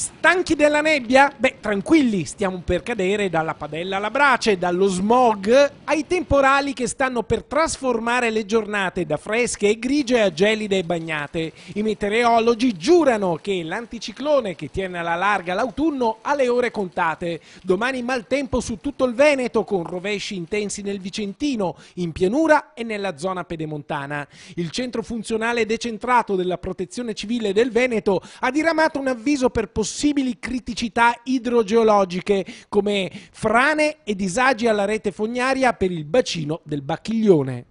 Stanchi della nebbia? Beh, tranquilli, stiamo per cadere dalla padella alla brace, dallo smog ai temporali che stanno per trasformare le giornate da fresche e grigie a gelide e bagnate. I meteorologi giurano che l'anticiclone che tiene alla larga l'autunno ha le ore contate. Domani maltempo su tutto il Veneto con rovesci intensi nel Vicentino, in pianura e nella zona pedemontana. Il centro funzionale decentrato della protezione civile del Veneto ha diramato un avviso per possibilità possibili criticità idrogeologiche come frane e disagi alla rete fognaria per il bacino del Bacchiglione.